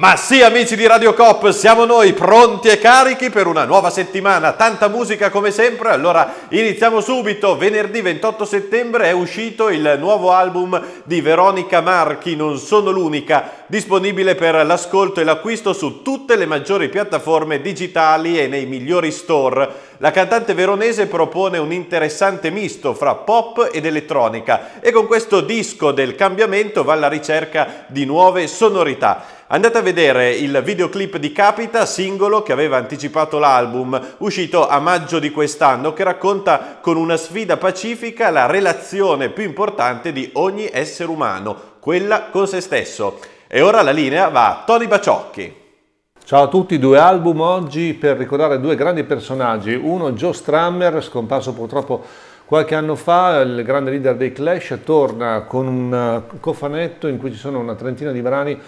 Ma sì amici di Radio Cop, siamo noi pronti e carichi per una nuova settimana, tanta musica come sempre, allora iniziamo subito, venerdì 28 settembre è uscito il nuovo album di Veronica Marchi, Non sono l'unica, disponibile per l'ascolto e l'acquisto su tutte le maggiori piattaforme digitali e nei migliori store. La cantante veronese propone un interessante misto fra pop ed elettronica e con questo disco del cambiamento va alla ricerca di nuove sonorità. Andate a vedere il videoclip di Capita, singolo che aveva anticipato l'album, uscito a maggio di quest'anno, che racconta con una sfida pacifica la relazione più importante di ogni essere umano, quella con se stesso. E ora la linea va a Tony Baciocchi. Ciao a tutti, due album oggi per ricordare due grandi personaggi. Uno Joe Strammer, scomparso purtroppo Qualche anno fa il grande leader dei Clash torna con un eh, cofanetto in cui ci sono una trentina di brani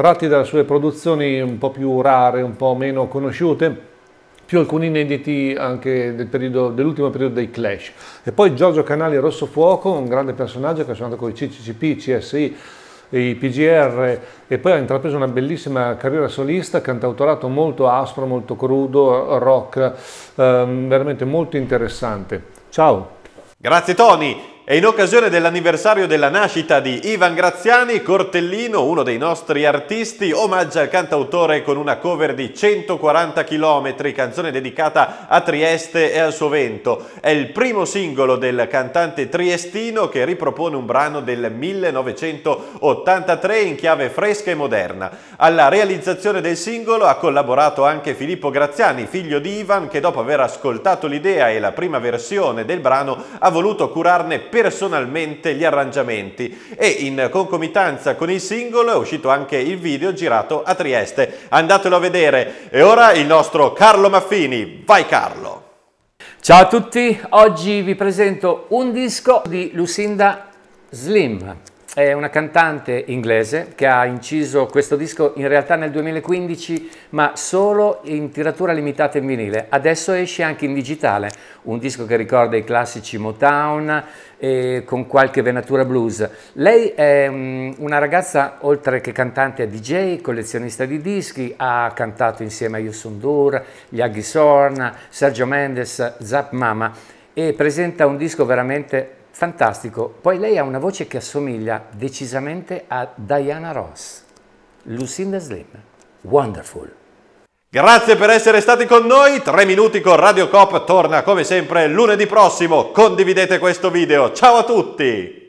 tratti dalle sue produzioni un po' più rare, un po' meno conosciute, più alcuni inediti anche del periodo, dell'ultimo periodo dei Clash. E poi Giorgio Canali Rosso Fuoco, un grande personaggio che ha suonato con i CCCP, CSI, i PGR e poi ha intrapreso una bellissima carriera solista, cantautorato molto aspro, molto crudo, rock, ehm, veramente molto interessante. Ciao! Grazie Tony! e in occasione dell'anniversario della nascita di Ivan Graziani, Cortellino, uno dei nostri artisti, omaggia il cantautore con una cover di 140 km, canzone dedicata a Trieste e al suo vento. È il primo singolo del cantante triestino che ripropone un brano del 1983 in chiave fresca e moderna. Alla realizzazione del singolo ha collaborato anche Filippo Graziani, figlio di Ivan, che dopo aver ascoltato l'idea e la prima versione del brano ha voluto curarne per personalmente gli arrangiamenti e in concomitanza con il singolo è uscito anche il video girato a Trieste. Andatelo a vedere. E ora il nostro Carlo Maffini. Vai Carlo! Ciao a tutti, oggi vi presento un disco di Lucinda Slim è una cantante inglese che ha inciso questo disco in realtà nel 2015 ma solo in tiratura limitata in vinile. Adesso esce anche in digitale, un disco che ricorda i classici Motown eh, con qualche venatura blues. Lei è mm, una ragazza oltre che cantante è DJ, collezionista di dischi, ha cantato insieme a Yusun Dur, Yagi Sorn, Sergio Mendes, Zap Mama e presenta un disco veramente Fantastico. Poi lei ha una voce che assomiglia decisamente a Diana Ross, Lucinda Slim. Wonderful. Grazie per essere stati con noi, 3 minuti con Radio Cop torna come sempre lunedì prossimo, condividete questo video, ciao a tutti!